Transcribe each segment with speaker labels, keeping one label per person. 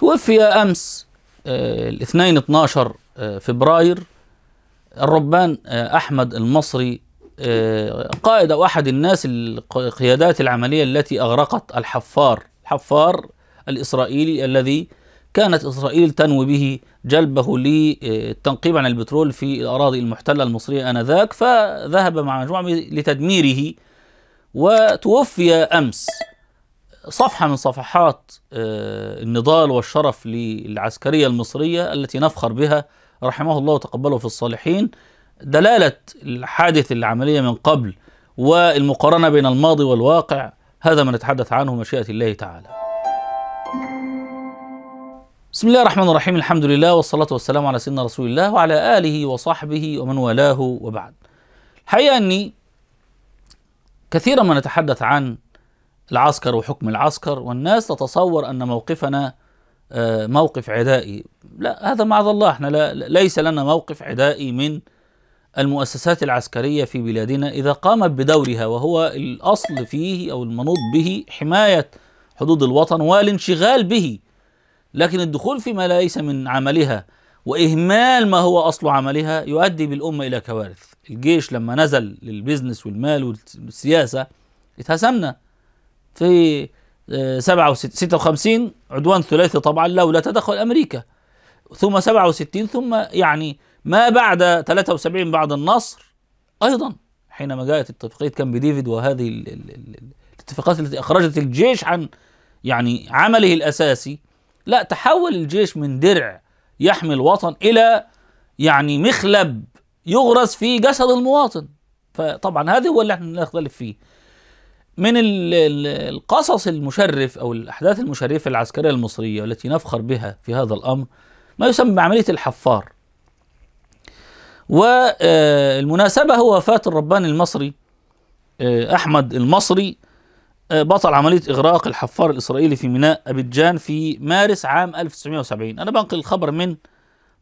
Speaker 1: توفي أمس آه، الاثنين 12 آه، فبراير الربان آه، أحمد المصري قائد أو أحد الناس القيادات العملية التي أغرقت الحفار الحفار الإسرائيلي الذي كانت إسرائيل تنوي به جلبه للتنقيب عن البترول في الأراضي المحتلة المصرية آنذاك فذهب مع مجموعة لتدميره وتوفي أمس صفحة من صفحات آه، النضال والشرف للعسكرية المصرية التي نفخر بها رحمه الله وتقبله في الصالحين دلالة الحادث العملية من قبل والمقارنة بين الماضي والواقع هذا ما نتحدث عنه مشيئة الله تعالى بسم الله الرحمن الرحيم الحمد لله والصلاة والسلام على سيدنا رسول الله وعلى آله وصحبه ومن والاه وبعد الحقيقة أني كثيرا ما نتحدث عن العسكر وحكم العسكر والناس تتصور أن موقفنا آه، موقف عدائي لا هذا معذ الله احنا لا ليس لنا موقف عدائي من المؤسسات العسكرية في بلادنا إذا قامت بدورها وهو الأصل فيه أو المنوط به حماية حدود الوطن والانشغال به لكن الدخول فيما ليس من عملها وإهمال ما هو أصل عملها يؤدي بالأمة إلى كوارث الجيش لما نزل للبزنس والمال والسياسة اتهزمنا في 56 آه، عدوان ثلاثي طبعا لولا تدخل امريكا ثم 67 ثم يعني ما بعد 73 بعد النصر ايضا حينما جاءت اتفاقيه كامب ديفيد وهذه الاتفاقات التي اخرجت الجيش عن يعني عمله الاساسي لا تحول الجيش من درع يحمي الوطن الى يعني مخلب يغرس في جسد المواطن فطبعا هذا هو اللي احنا نختلف فيه من القصص المشرف أو الأحداث المشرفة العسكرية المصرية والتي نفخر بها في هذا الأمر ما يسمى بعملية الحفار والمناسبة هو وفاة الرباني المصري آه، أحمد المصري آه، بطل عملية إغراق الحفار الإسرائيلي في ميناء أبيجان في مارس عام 1970 أنا بنقل الخبر من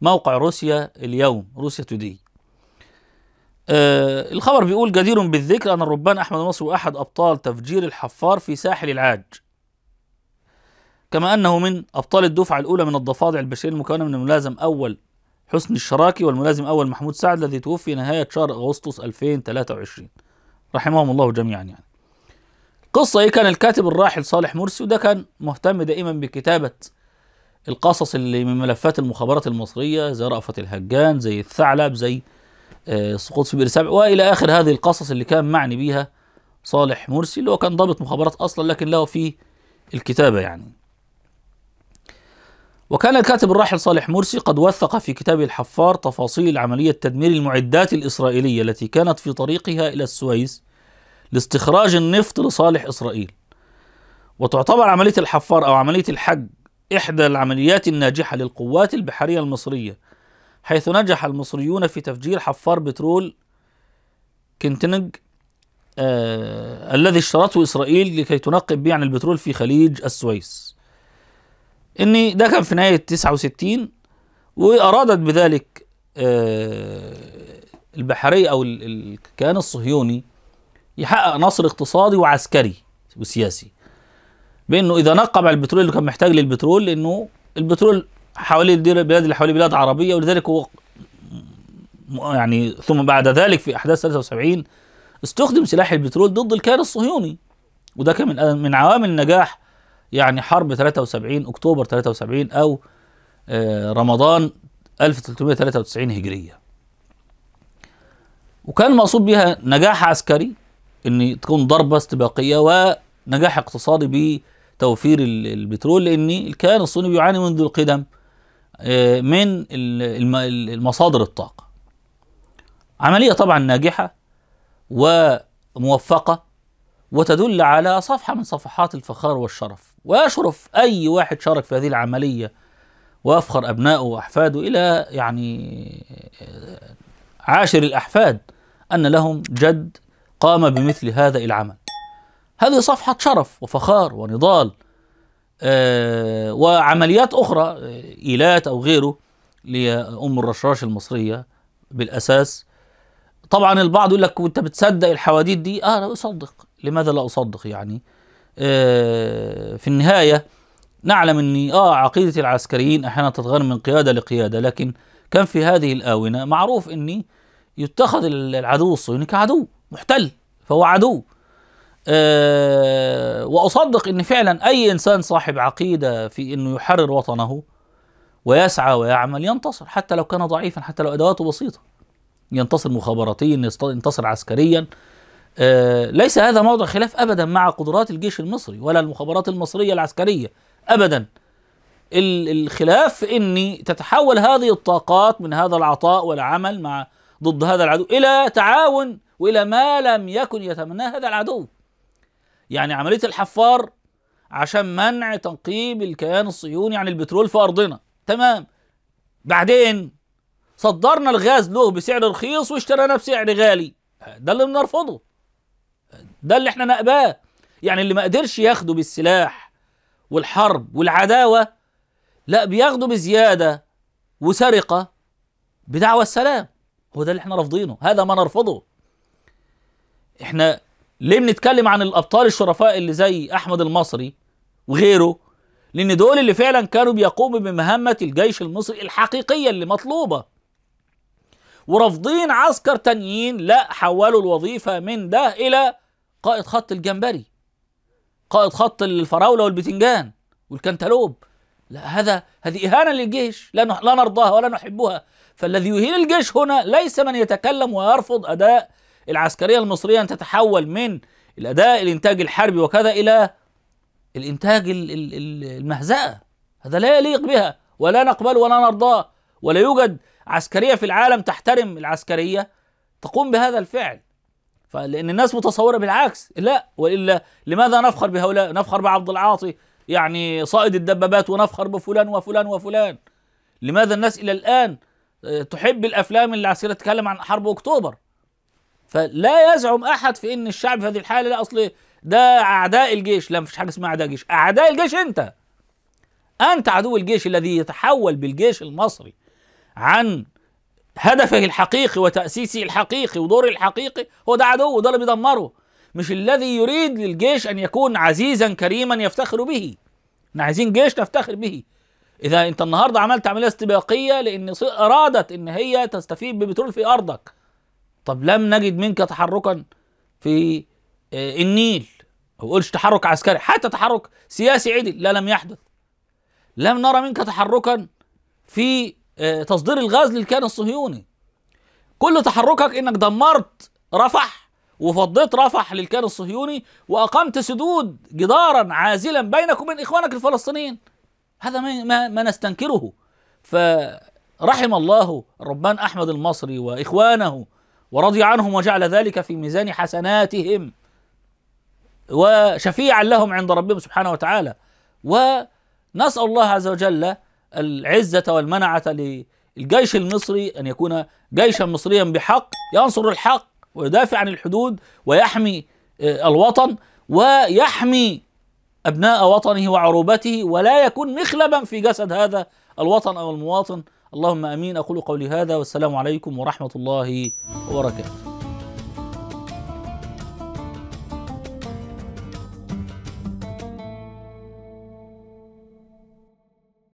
Speaker 1: موقع روسيا اليوم روسيا تودي آه الخبر بيقول جدير بالذكر أن الربان أحمد نصر أحد أبطال تفجير الحفار في ساحل العاج كما أنه من أبطال الدفعة الأولى من الضفادع البشرية المكونة من الملازم أول حسن الشراكي والملازم أول محمود سعد الذي توفي نهاية شهر أغسطس 2023 رحمهم الله جميعا يعني قصة إيه كان الكاتب الراحل صالح مرسي وده كان مهتم دائما بكتابة القصص اللي من ملفات المخابرات المصرية زي رأفت الهجان زي الثعلب زي آه، سقوط في بئر سبع والى اخر هذه القصص اللي كان معني بيها صالح مرسي اللي هو كان ضابط مخابرات اصلا لكن له في الكتابه يعني. وكان الكاتب الراحل صالح مرسي قد وثق في كتابه الحفار تفاصيل عمليه تدمير المعدات الاسرائيليه التي كانت في طريقها الى السويس لاستخراج النفط لصالح اسرائيل. وتعتبر عمليه الحفار او عمليه الحج احدى العمليات الناجحه للقوات البحريه المصريه حيث نجح المصريون في تفجير حفار بترول كنتنج آه الذي اشترته إسرائيل لكي تنقب به عن البترول في خليج السويس إن ده كان في نهاية 69 وأرادت بذلك آه البحرية أو الكيان الصهيوني يحقق نصر اقتصادي وعسكري وسياسي بانه اذا نقب على البترول اللي كان محتاج للبترول لانه البترول حوالي البلاد اللي حوالي بلاد عربيه ولذلك هو يعني ثم بعد ذلك في احداث 73 استخدم سلاح البترول ضد الكيان الصهيوني وده كان من من عوامل نجاح يعني حرب 73 اكتوبر 73 او آه، رمضان 1393 هجريه وكان المقصود بها نجاح عسكري ان تكون ضربه استباقيه ونجاح اقتصادي بتوفير البترول لان الكيان الصهيوني بيعاني منذ القدم آه، من المصادر الطاقة عملية طبعا ناجحة وموفقة وتدل على صفحة من صفحات الفخار والشرف ويشرف أي واحد شارك في هذه العملية وأفخر أبنائه وأحفاده إلى يعني آه، عاشر الأحفاد أن لهم جد قام بمثل هذا العمل هذه صفحة شرف وفخار ونضال آه، وعمليات أخرى إيلات أو غيره لأم الرشاش المصرية بالأساس طبعا البعض يقول لك وانت بتصدق الحواديت دي اه لا اصدق لماذا لا اصدق يعني آه، في النهايه نعلم ان اه عقيده العسكريين احيانا تتغير من قياده لقياده لكن كان في هذه الاونه معروف ان يتخذ العدو الصهيوني كعدو محتل فهو عدو آه، واصدق ان فعلا اي انسان صاحب عقيده في انه يحرر وطنه ويسعى ويعمل ينتصر حتى لو كان ضعيفا حتى لو ادواته بسيطه ينتصر مخابراتيا ينتصر عسكريا آه، ليس هذا موضع خلاف ابدا مع قدرات الجيش المصري ولا المخابرات المصريه العسكريه ابدا الخلاف في ان تتحول هذه الطاقات من هذا العطاء والعمل مع ضد هذا العدو الى تعاون والى ما لم يكن يتمناه هذا العدو يعني عمليه الحفار عشان منع تنقيب الكيان الصهيوني عن البترول في ارضنا تمام بعدين صدرنا الغاز له بسعر رخيص واشتريناه بسعر غالي ده اللي بنرفضه ده اللي احنا نقباه يعني اللي ما قدرش ياخده بالسلاح والحرب والعداوه لا بياخده بزياده وسرقه بدعوى السلام هو ده اللي احنا رافضينه هذا ما نرفضه احنا ليه بنتكلم عن الابطال الشرفاء اللي زي احمد المصري وغيره لان دول اللي فعلا كانوا بيقوموا بمهمه الجيش المصري الحقيقيه اللي مطلوبه ورافضين عسكر تانيين لا حولوا الوظيفه من ده الى قائد خط الجمبري قائد خط الفراوله والبتنجان والكنتالوب لا هذا هذه اهانه للجيش لا لا نرضاها ولا نحبها فالذي يهين الجيش هنا ليس من يتكلم ويرفض اداء العسكرية المصرية أن تتحول من الأداء الإنتاج الحربي وكذا إلى الإنتاج المهزأة هذا لا يليق بها ولا نقبله ولا نرضاه ولا يوجد عسكرية في العالم تحترم العسكرية تقوم بهذا الفعل فلأن الناس متصورة بالعكس لا وإلا لماذا نفخر بهؤلاء نفخر بعبد العاطي يعني صائد الدبابات ونفخر بفلان وفلان وفلان لماذا الناس إلى الآن آه، تحب الافلام اللي عسكرية تتكلم عن حرب اكتوبر فلا يزعم احد في ان الشعب في هذه الحاله لا اصل ده اعداء الجيش لا مفيش حاجه اسمها اعداء جيش اعداء الجيش انت انت عدو الجيش الذي يتحول بالجيش المصري عن هدفه الحقيقي وتاسيسه الحقيقي ودوره الحقيقي هو ده عدو ده اللي بيدمره مش الذي يريد للجيش ان يكون عزيزا كريما يفتخر به احنا عايزين جيش نفتخر به اذا انت النهارده عملت عمليه استباقيه لان ارادت ان هي تستفيد ببترول في ارضك طب لم نجد منك تحركا في آه، النيل ما بقولش تحرك عسكري حتى تحرك سياسي عدل لا لم يحدث لم نرى منك تحركا في آه، تصدير الغاز للكيان الصهيوني كل تحركك انك دمرت رفح وفضيت رفح للكيان الصهيوني واقمت سدود جدارا عازلا بينك وبين اخوانك الفلسطينيين هذا ما, ما نستنكره فرحم الله ربان احمد المصري واخوانه ورضي عنهم وجعل ذلك في ميزان حسناتهم وشفيعا لهم عند ربهم سبحانه وتعالى ونسأل الله عز وجل العزة والمنعة للجيش المصري أن يكون جيشا مصريا بحق ينصر الحق ويدافع عن الحدود ويحمي آه، الوطن ويحمي أبناء وطنه وعروبته ولا يكون مخلبا في جسد هذا الوطن أو المواطن اللهم امين اقول قولي هذا والسلام عليكم ورحمه الله وبركاته